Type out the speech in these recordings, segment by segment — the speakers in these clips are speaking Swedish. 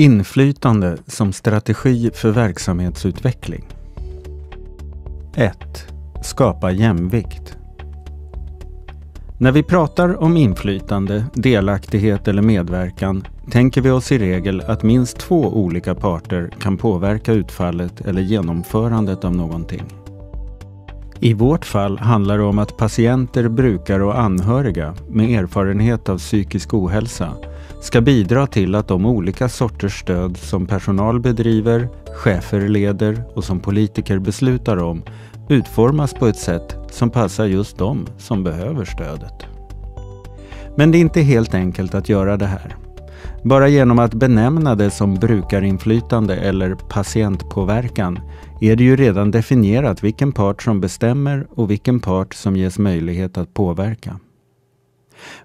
Inflytande som strategi för verksamhetsutveckling. 1. Skapa jämvikt. När vi pratar om inflytande, delaktighet eller medverkan tänker vi oss i regel att minst två olika parter kan påverka utfallet eller genomförandet av någonting. I vårt fall handlar det om att patienter, brukare och anhöriga med erfarenhet av psykisk ohälsa ska bidra till att de olika sorters stöd som personal bedriver, chefer leder och som politiker beslutar om utformas på ett sätt som passar just dem som behöver stödet. Men det är inte helt enkelt att göra det här. Bara genom att benämna det som brukarinflytande eller patientpåverkan är det ju redan definierat vilken part som bestämmer och vilken part som ges möjlighet att påverka.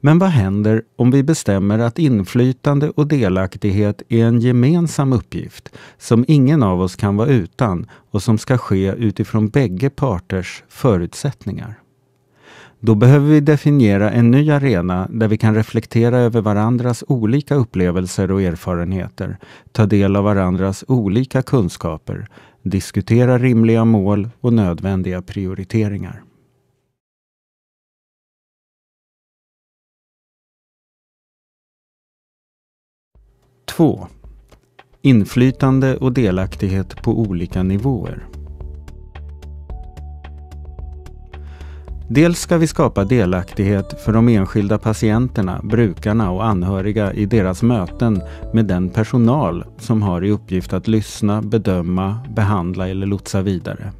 Men vad händer om vi bestämmer att inflytande och delaktighet är en gemensam uppgift som ingen av oss kan vara utan och som ska ske utifrån bägge parters förutsättningar? Då behöver vi definiera en ny arena där vi kan reflektera över varandras olika upplevelser och erfarenheter, ta del av varandras olika kunskaper, diskutera rimliga mål och nödvändiga prioriteringar. 2. Inflytande och delaktighet på olika nivåer. Dels ska vi skapa delaktighet för de enskilda patienterna, brukarna och anhöriga i deras möten med den personal som har i uppgift att lyssna, bedöma, behandla eller lotsa vidare.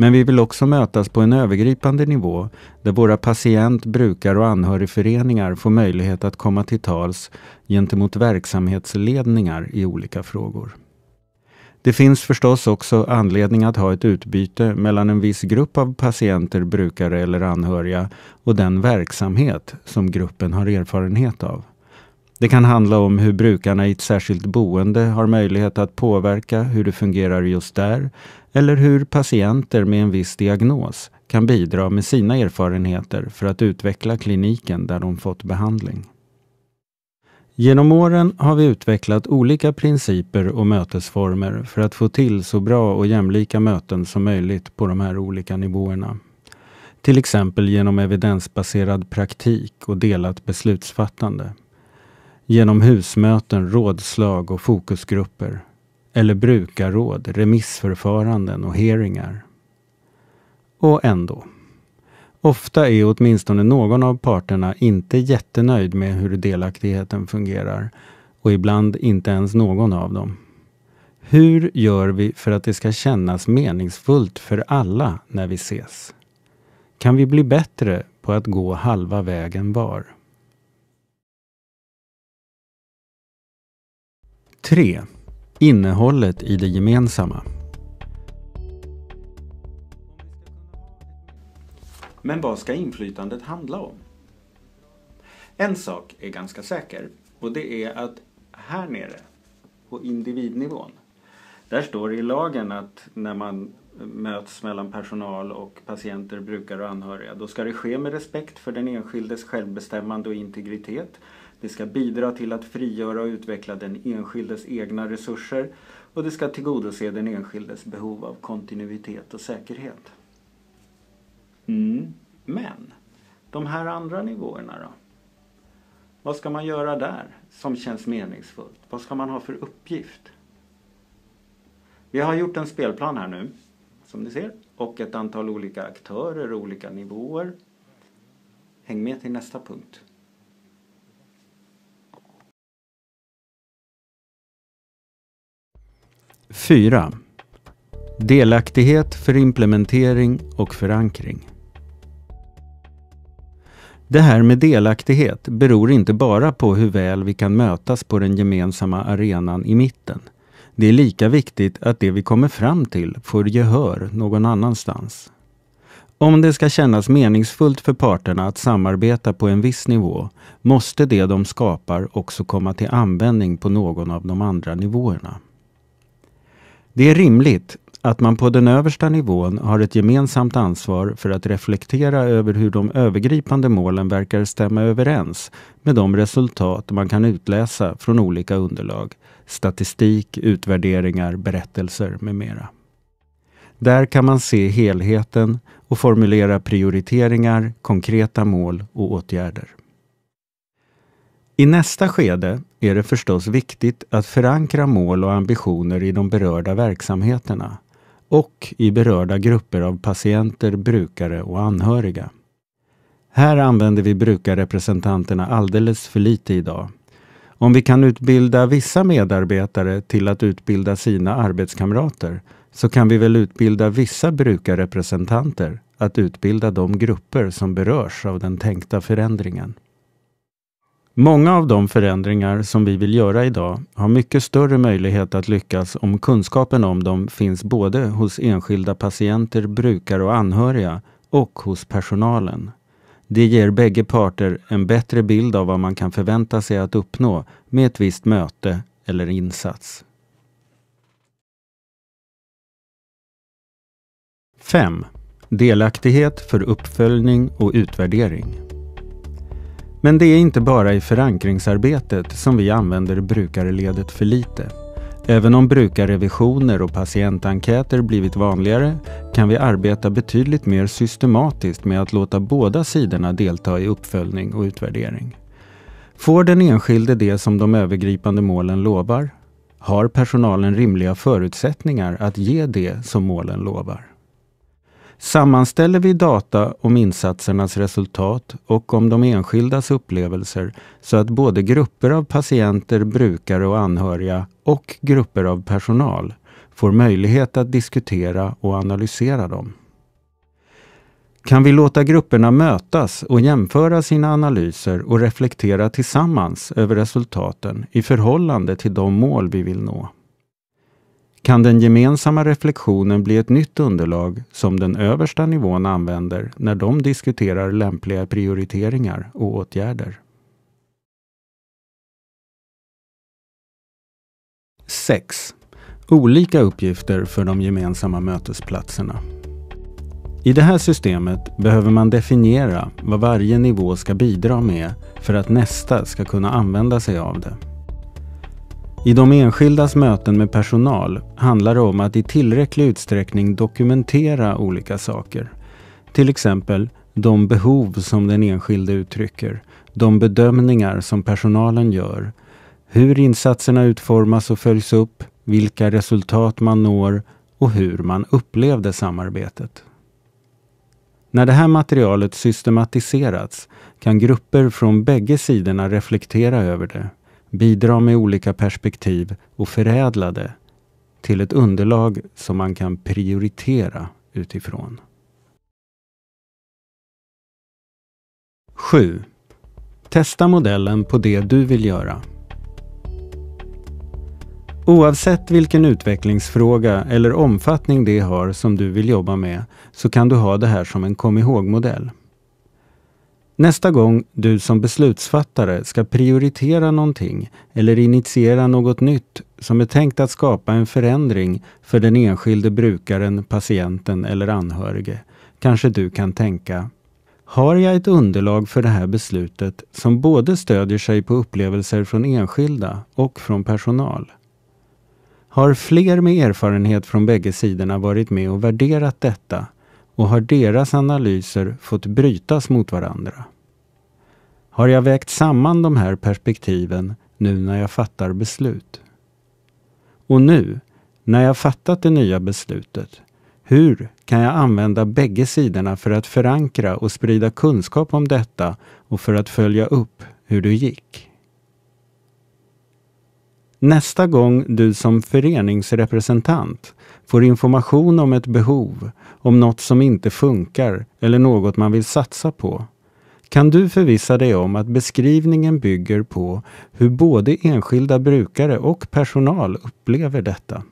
Men vi vill också mötas på en övergripande nivå där våra patient-, brukar och anhörigföreningar får möjlighet att komma till tals gentemot verksamhetsledningar i olika frågor. Det finns förstås också anledning att ha ett utbyte mellan en viss grupp av patienter, brukare eller anhöriga och den verksamhet som gruppen har erfarenhet av. Det kan handla om hur brukarna i ett särskilt boende har möjlighet att påverka hur det fungerar just där eller hur patienter med en viss diagnos kan bidra med sina erfarenheter för att utveckla kliniken där de fått behandling. Genom åren har vi utvecklat olika principer och mötesformer för att få till så bra och jämlika möten som möjligt på de här olika nivåerna. Till exempel genom evidensbaserad praktik och delat beslutsfattande. Genom husmöten, rådslag och fokusgrupper eller brukarråd, remissförfaranden och hearingar. Och ändå. Ofta är åtminstone någon av parterna inte jättenöjd med hur delaktigheten fungerar och ibland inte ens någon av dem. Hur gör vi för att det ska kännas meningsfullt för alla när vi ses? Kan vi bli bättre på att gå halva vägen var? 3 innehållet i det gemensamma. Men vad ska inflytandet handla om? En sak är ganska säker och det är att här nere på individnivån där står det i lagen att när man möts mellan personal och patienter, brukare och anhöriga då ska det ske med respekt för den enskildes självbestämmande och integritet det ska bidra till att frigöra och utveckla den enskildes egna resurser och det ska tillgodose den enskildes behov av kontinuitet och säkerhet. Mm. Men, de här andra nivåerna då? Vad ska man göra där som känns meningsfullt? Vad ska man ha för uppgift? Vi har gjort en spelplan här nu, som ni ser, och ett antal olika aktörer och olika nivåer. Häng med till nästa punkt. 4. Delaktighet för implementering och förankring. Det här med delaktighet beror inte bara på hur väl vi kan mötas på den gemensamma arenan i mitten. Det är lika viktigt att det vi kommer fram till får gehör någon annanstans. Om det ska kännas meningsfullt för parterna att samarbeta på en viss nivå måste det de skapar också komma till användning på någon av de andra nivåerna. Det är rimligt att man på den översta nivån har ett gemensamt ansvar för att reflektera över hur de övergripande målen verkar stämma överens med de resultat man kan utläsa från olika underlag, statistik, utvärderingar, berättelser med mera. Där kan man se helheten och formulera prioriteringar, konkreta mål och åtgärder. I nästa skede är det förstås viktigt att förankra mål och ambitioner i de berörda verksamheterna och i berörda grupper av patienter, brukare och anhöriga. Här använder vi brukarrepresentanterna alldeles för lite idag. Om vi kan utbilda vissa medarbetare till att utbilda sina arbetskamrater så kan vi väl utbilda vissa brukarrepresentanter att utbilda de grupper som berörs av den tänkta förändringen. Många av de förändringar som vi vill göra idag har mycket större möjlighet att lyckas om kunskapen om dem finns både hos enskilda patienter, brukare och anhöriga och hos personalen. Det ger bägge parter en bättre bild av vad man kan förvänta sig att uppnå med ett visst möte eller insats. 5. Delaktighet för uppföljning och utvärdering. Men det är inte bara i förankringsarbetet som vi använder brukarledet för lite. Även om brukarrevisioner och patientenkäter blivit vanligare kan vi arbeta betydligt mer systematiskt med att låta båda sidorna delta i uppföljning och utvärdering. Får den enskilde det som de övergripande målen lovar? Har personalen rimliga förutsättningar att ge det som målen lovar? Sammanställer vi data om insatsernas resultat och om de enskildas upplevelser så att både grupper av patienter, brukare och anhöriga och grupper av personal får möjlighet att diskutera och analysera dem. Kan vi låta grupperna mötas och jämföra sina analyser och reflektera tillsammans över resultaten i förhållande till de mål vi vill nå? kan den gemensamma reflektionen bli ett nytt underlag som den översta nivån använder när de diskuterar lämpliga prioriteringar och åtgärder. 6. Olika uppgifter för de gemensamma mötesplatserna. I det här systemet behöver man definiera vad varje nivå ska bidra med för att nästa ska kunna använda sig av det. I de enskildas möten med personal handlar det om att i tillräcklig utsträckning dokumentera olika saker. Till exempel de behov som den enskilde uttrycker, de bedömningar som personalen gör, hur insatserna utformas och följs upp, vilka resultat man når och hur man upplevde samarbetet. När det här materialet systematiserats kan grupper från bägge sidorna reflektera över det bidra med olika perspektiv och förädla det till ett underlag som man kan prioritera utifrån. 7. Testa modellen på det du vill göra. Oavsett vilken utvecklingsfråga eller omfattning det har som du vill jobba med så kan du ha det här som en kom ihåg-modell. Nästa gång du som beslutsfattare ska prioritera någonting eller initiera något nytt som är tänkt att skapa en förändring för den enskilde brukaren, patienten eller anhörige, kanske du kan tänka har jag ett underlag för det här beslutet som både stödjer sig på upplevelser från enskilda och från personal? Har fler med erfarenhet från bägge sidorna varit med och värderat detta och har deras analyser fått brytas mot varandra? Har jag vägt samman de här perspektiven nu när jag fattar beslut? Och nu, när jag fattat det nya beslutet, hur kan jag använda bägge sidorna för att förankra och sprida kunskap om detta och för att följa upp hur det gick? Nästa gång du som föreningsrepresentant får information om ett behov, om något som inte funkar eller något man vill satsa på, kan du förvissa dig om att beskrivningen bygger på hur både enskilda brukare och personal upplever detta.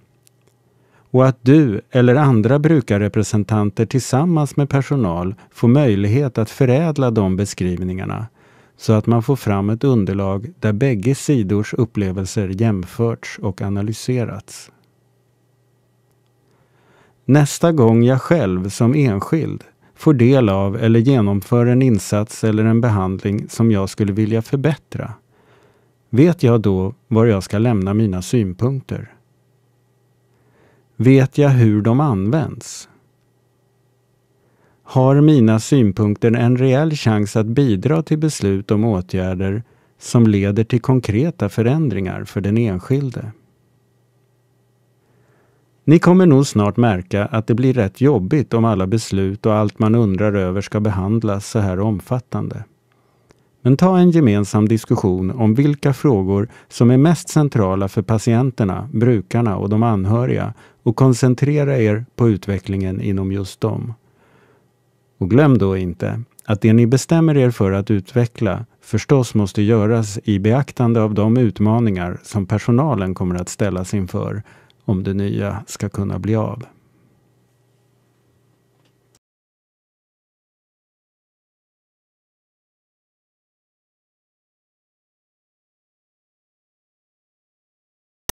Och att du eller andra brukarrepresentanter tillsammans med personal får möjlighet att förädla de beskrivningarna så att man får fram ett underlag där bägge sidors upplevelser jämförts och analyserats. Nästa gång jag själv som enskild får del av eller genomför en insats eller en behandling som jag skulle vilja förbättra, vet jag då var jag ska lämna mina synpunkter? Vet jag hur de används? har mina synpunkter en reell chans att bidra till beslut om åtgärder som leder till konkreta förändringar för den enskilde. Ni kommer nog snart märka att det blir rätt jobbigt om alla beslut och allt man undrar över ska behandlas så här omfattande. Men ta en gemensam diskussion om vilka frågor som är mest centrala för patienterna, brukarna och de anhöriga och koncentrera er på utvecklingen inom just dem. Och glöm då inte att det ni bestämmer er för att utveckla förstås måste göras i beaktande av de utmaningar som personalen kommer att ställas inför om det nya ska kunna bli av.